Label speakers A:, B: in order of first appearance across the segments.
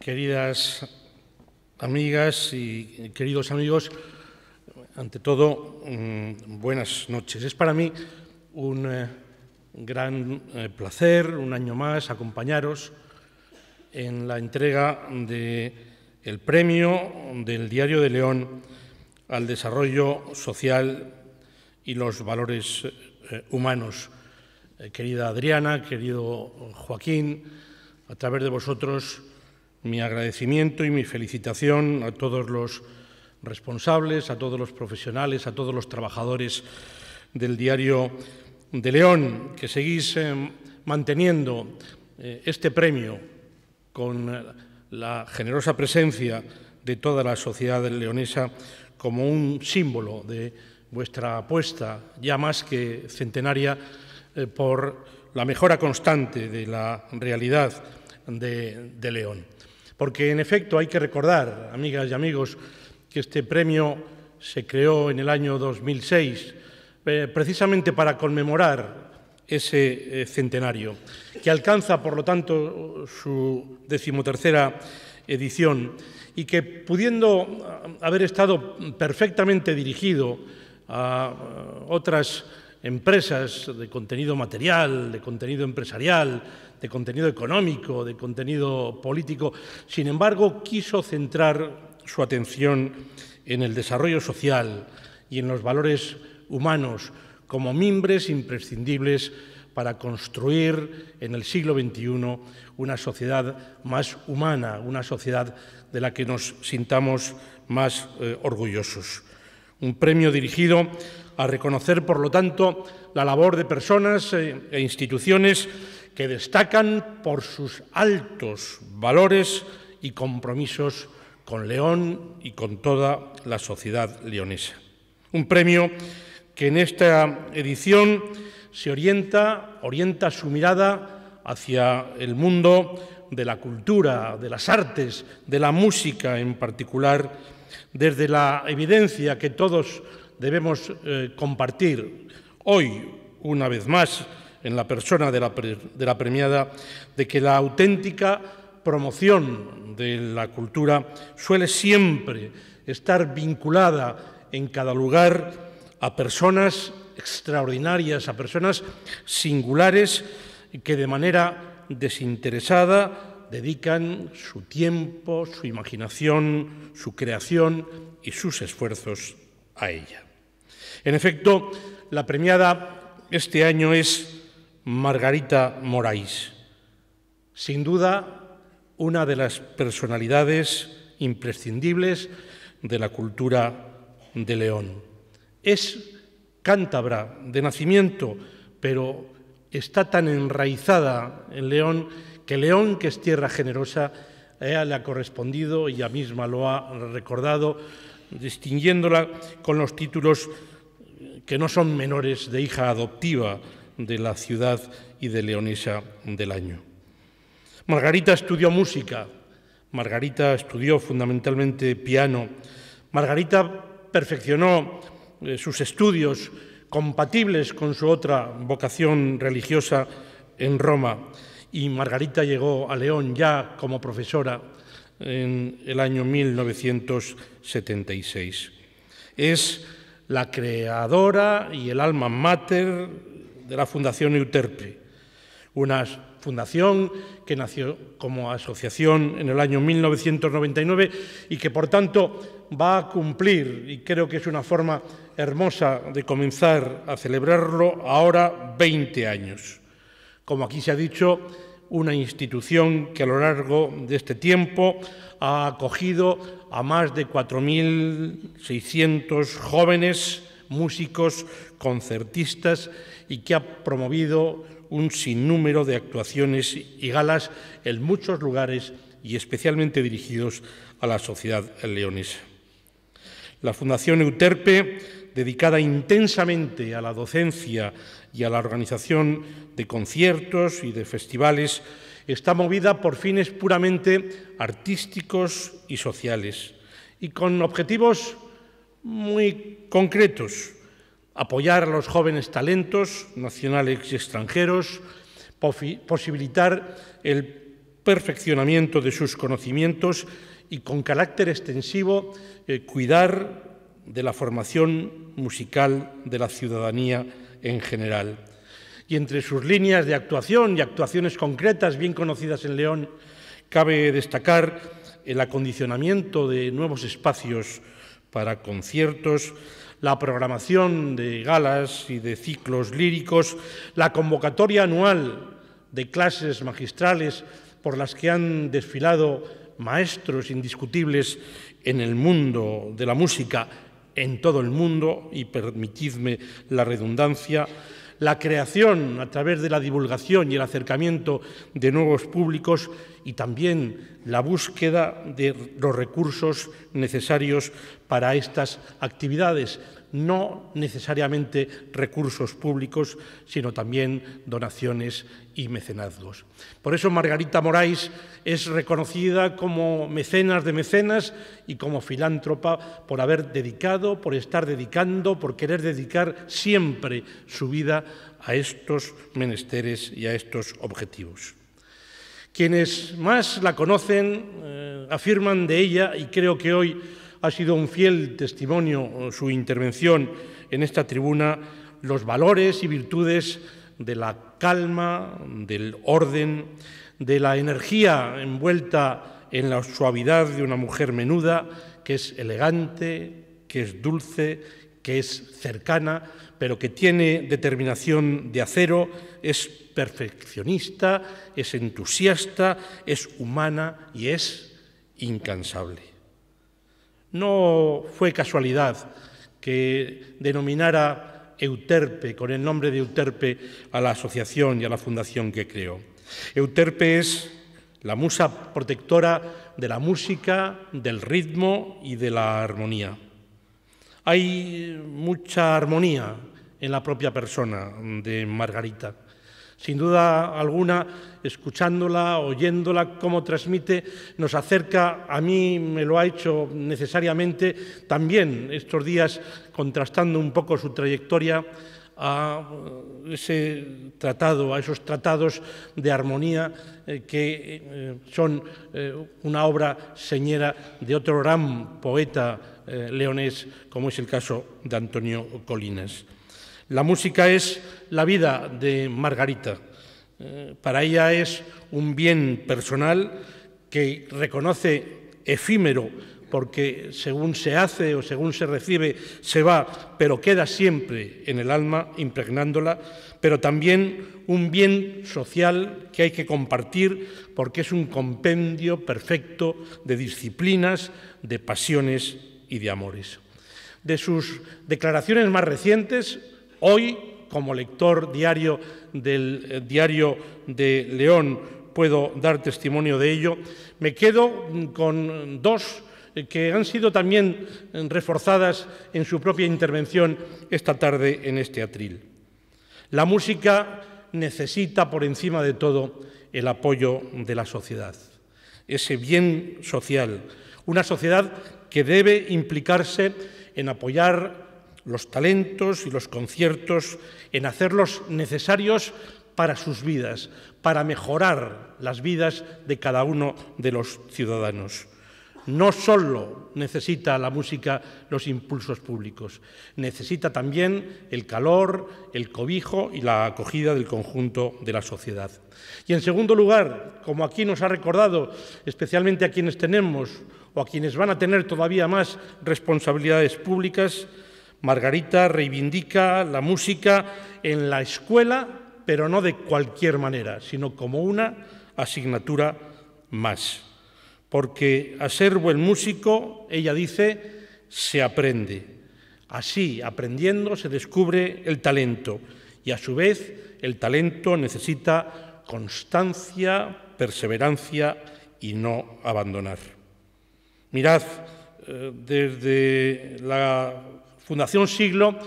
A: queridas amigas y queridos amigos, ante todo, mm, buenas noches. Es para mí un eh, gran eh, placer, un año más, acompañaros en la entrega del premio del Diario de León al desarrollo social y los valores eh, humanos. querida Adriana, querido Joaquín, a través de vosotros mi agradecimiento y mi felicitación a todos los responsables, a todos los profesionales, a todos los trabajadores del diario de León, que seguís eh, manteniendo eh, este premio con eh, la generosa presencia de toda la sociedad leonesa como un símbolo de vuestra apuesta, ya más que centenaria, por la mejora constante de la realidad de León. Porque en efecto hay que recordar, amigas y amigos, que este premio se creó en el año 2006 eh, precisamente para conmemorar ese eh, centenario, que alcanza, por lo tanto, su decimotercera edición y que pudiendo haber estado perfectamente dirigido a otras empresas de contenido material, de contenido empresarial, de contenido económico, de contenido político. Sin embargo, quiso centrar su atención en el desarrollo social y en los valores humanos como mimbres imprescindibles para construir en el siglo XXI una sociedad más humana, una sociedad de la que nos sintamos más eh, orgullosos. Un premio dirigido a reconocer, por lo tanto, la labor de personas eh, e instituciones que destacan por sus altos valores y compromisos con León y con toda la sociedad leonesa. Un premio que en esta edición se orienta, orienta su mirada hacia el mundo de la cultura, de las artes, de la música en particular, desde la evidencia que todos debemos eh, compartir hoy, una vez más, en la persona de la, de la premiada, de que la auténtica promoción de la cultura suele siempre estar vinculada en cada lugar a personas extraordinarias, a personas singulares que de manera desinteresada dedican su tiempo, su imaginación, su creación y sus esfuerzos a ella. En efecto, la premiada este año es Margarita Morais, sin duda una de las personalidades imprescindibles de la cultura de León. Es cántabra de nacimiento, pero está tan enraizada en León que León, que es tierra generosa, ella le ha correspondido, ella misma lo ha recordado, distinguiéndola con los títulos que no son menores de hija adoptiva de la ciudad y de Leonesa del Año. Margarita estudió música, Margarita estudió fundamentalmente piano, Margarita perfeccionó eh, sus estudios compatibles con su otra vocación religiosa en Roma y Margarita llegó a León ya como profesora en el año 1976. Es la creadora y el alma mater de la Fundación Euterpe, una fundación que nació como asociación en el año 1999 y que por tanto va a cumplir, y creo que es una forma hermosa de comenzar a celebrarlo ahora, 20 años. Como aquí se ha dicho, una institución que a lo largo de este tiempo ha acogido a más de 4.600 jóvenes músicos, concertistas y que ha promovido un sinnúmero de actuaciones y galas en muchos lugares y especialmente dirigidos a la sociedad leonesa. La Fundación Euterpe dedicada intensamente a la docencia y a la organización de conciertos y de festivales, está movida por fines puramente artísticos y sociales y con objetivos muy concretos. Apoyar a los jóvenes talentos nacionales y extranjeros, posibilitar el perfeccionamiento de sus conocimientos y con carácter extensivo eh, cuidar, de la formación musical de la ciudadanía en general. Y entre sus líneas de actuación y actuaciones concretas bien conocidas en León, cabe destacar el acondicionamiento de nuevos espacios para conciertos, la programación de galas y de ciclos líricos, la convocatoria anual de clases magistrales por las que han desfilado maestros indiscutibles en el mundo de la música, en todo el mundo, y permitidme la redundancia, la creación a través de la divulgación y el acercamiento de nuevos públicos y también la búsqueda de los recursos necesarios para estas actividades, no necesariamente recursos públicos, sino también donaciones y mecenazgos. Por eso Margarita Morais es reconocida como mecenas de mecenas y como filántropa por haber dedicado, por estar dedicando, por querer dedicar siempre su vida a estos menesteres y a estos objetivos. Quienes más la conocen eh, afirman de ella, y creo que hoy ha sido un fiel testimonio su intervención en esta tribuna los valores y virtudes de la calma, del orden, de la energía envuelta en la suavidad de una mujer menuda, que es elegante, que es dulce, que es cercana, pero que tiene determinación de acero, es perfeccionista, es entusiasta, es humana y es incansable. No fue casualidad que denominara Euterpe, con el nombre de Euterpe, a la asociación y a la fundación que creó. Euterpe es la musa protectora de la música, del ritmo y de la armonía. Hay mucha armonía en la propia persona de Margarita. Sin duda alguna, escuchándola, oyéndola, cómo transmite, nos acerca, a mí me lo ha hecho necesariamente, también estos días contrastando un poco su trayectoria a ese tratado, a esos tratados de armonía eh, que eh, son eh, una obra señera de otro gran poeta leonés, como es el caso de Antonio Colines. La música es la vida de Margarita. Eh, para ella es un bien personal que reconoce efímero, porque según se hace o según se recibe, se va, pero queda siempre en el alma, impregnándola, pero también un bien social que hay que compartir, porque es un compendio perfecto de disciplinas, de pasiones y de amores. De sus declaraciones más recientes, Hoy, como lector diario del eh, diario de León, puedo dar testimonio de ello. Me quedo mm, con dos eh, que han sido también mm, reforzadas en su propia intervención esta tarde en este atril. La música necesita, por encima de todo, el apoyo de la sociedad, ese bien social, una sociedad que debe implicarse en apoyar los talentos y los conciertos, en hacerlos necesarios para sus vidas, para mejorar las vidas de cada uno de los ciudadanos. No solo necesita la música los impulsos públicos, necesita también el calor, el cobijo y la acogida del conjunto de la sociedad. Y en segundo lugar, como aquí nos ha recordado, especialmente a quienes tenemos o a quienes van a tener todavía más responsabilidades públicas, Margarita reivindica la música en la escuela, pero no de cualquier manera, sino como una asignatura más. Porque a ser buen músico, ella dice, se aprende. Así, aprendiendo, se descubre el talento y a su vez el talento necesita constancia, perseverancia y no abandonar. Mirad, eh, desde la Fundación Siglo,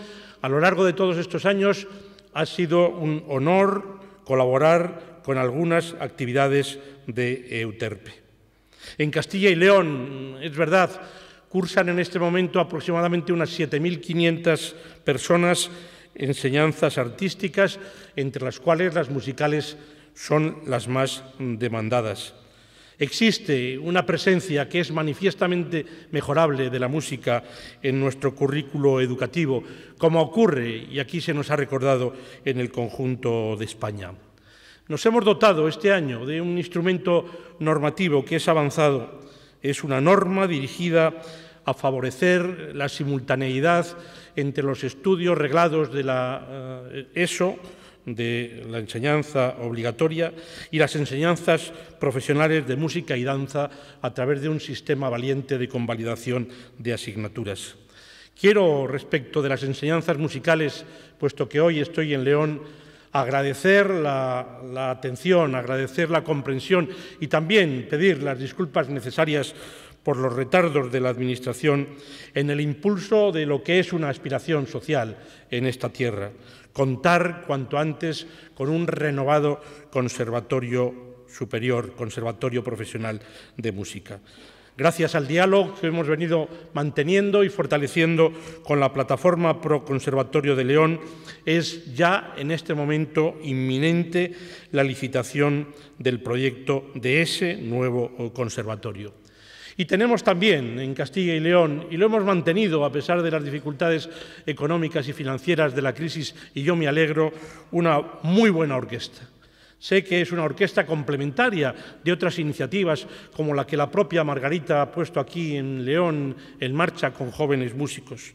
A: a lo largo de todos estos años, ha sido un honor colaborar con algunas actividades de Euterpe. En Castilla y León, es verdad, cursan en este momento aproximadamente unas 7.500 personas enseñanzas artísticas, entre las cuales las musicales son las más demandadas. Existe una presencia que es manifiestamente mejorable de la música en nuestro currículo educativo, como ocurre, y aquí se nos ha recordado, en el conjunto de España. Nos hemos dotado este año de un instrumento normativo que es avanzado. Es una norma dirigida a favorecer la simultaneidad entre los estudios reglados de la eh, ESO de la enseñanza obligatoria y las enseñanzas profesionales de música y danza a través de un sistema valiente de convalidación de asignaturas. Quiero, respecto de las enseñanzas musicales, puesto que hoy estoy en León, agradecer la, atención, agradecer la comprensión y también pedir las disculpas necesarias por los retardos de la Administración en el impulso de lo que es una aspiración social en esta tierra, contar cuanto antes con un renovado conservatorio superior, conservatorio profesional de música gracias al diálogo que hemos venido manteniendo y fortaleciendo con la plataforma Pro Conservatorio de León, es ya en este momento inminente la licitación del proyecto de ese nuevo eh, conservatorio. Y tenemos también en Castilla y León, y lo hemos mantenido a pesar de las dificultades económicas y financieras de la crisis, y yo me alegro, una muy buena orquesta. Sé que es una orquesta complementaria de otras iniciativas como la que la propia Margarita ha puesto aquí en León en marcha con jóvenes músicos.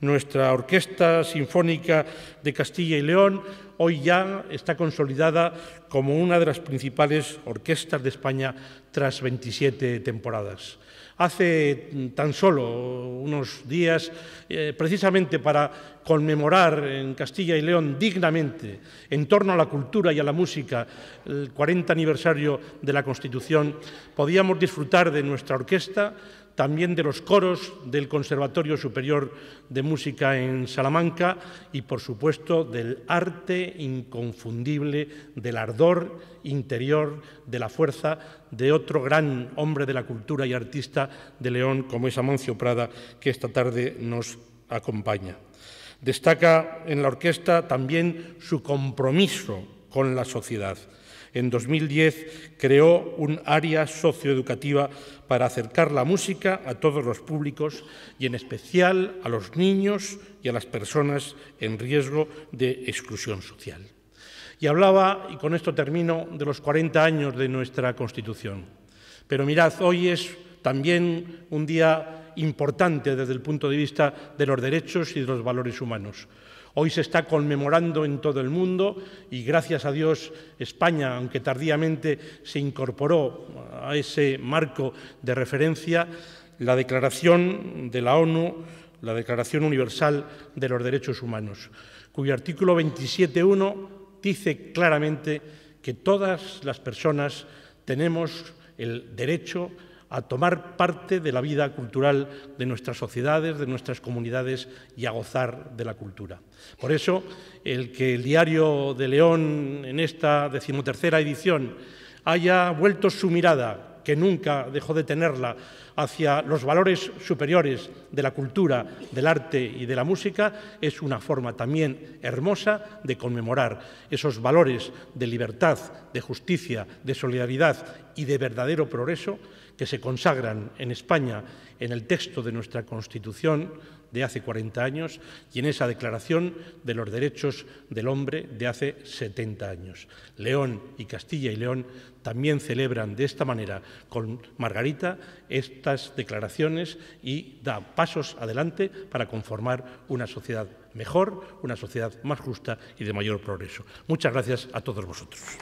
A: Nuestra Orquesta Sinfónica de Castilla y León hoy ya está consolidada como una de las principales orquestas de España tras 27 temporadas. Hace tan solo unos días, eh, precisamente para conmemorar en Castilla y León dignamente, en torno a la cultura y a la música, el 40 aniversario de la Constitución, podíamos disfrutar de nuestra orquesta, también de los coros del Conservatorio Superior de Música en Salamanca y, por supuesto, del arte inconfundible, del ardor interior, de la fuerza de otro gran hombre de la cultura y artista de León, como es Amancio Prada, que esta tarde nos acompaña. Destaca en la orquesta también su compromiso con la sociedad en 2010 creó un área socioeducativa para acercar la música a todos los públicos y en especial a los niños y a las personas en riesgo de exclusión social. Y hablaba, y con esto termino, de los 40 años de nuestra Constitución. Pero mirad, hoy es también un día importante desde el punto de vista de los derechos y de los valores humanos. Hoy se está conmemorando en todo el mundo y gracias a Dios España, aunque tardíamente, se incorporó a ese marco de referencia la declaración de la ONU, la Declaración Universal de los Derechos Humanos, cuyo artículo 27.1 dice claramente que todas las personas tenemos el derecho a a tomar parte de la vida cultural de nuestras sociedades, de nuestras comunidades y a gozar de la cultura. Por eso, el que el Diario de León, en esta decimotercera edición, haya vuelto su mirada, que nunca dejó de tenerla, hacia los valores superiores de la cultura, del arte y de la música, es una forma también hermosa de conmemorar esos valores de libertad, de justicia, de solidaridad y de verdadero progreso que se consagran en España en el texto de nuestra Constitución de hace 40 años y en esa Declaración de los Derechos del Hombre de hace 70 años. León y Castilla y León también celebran de esta manera con Margarita estas declaraciones y da pasos adelante para conformar una sociedad mejor, una sociedad más justa y de mayor progreso. Muchas gracias a todos vosotros.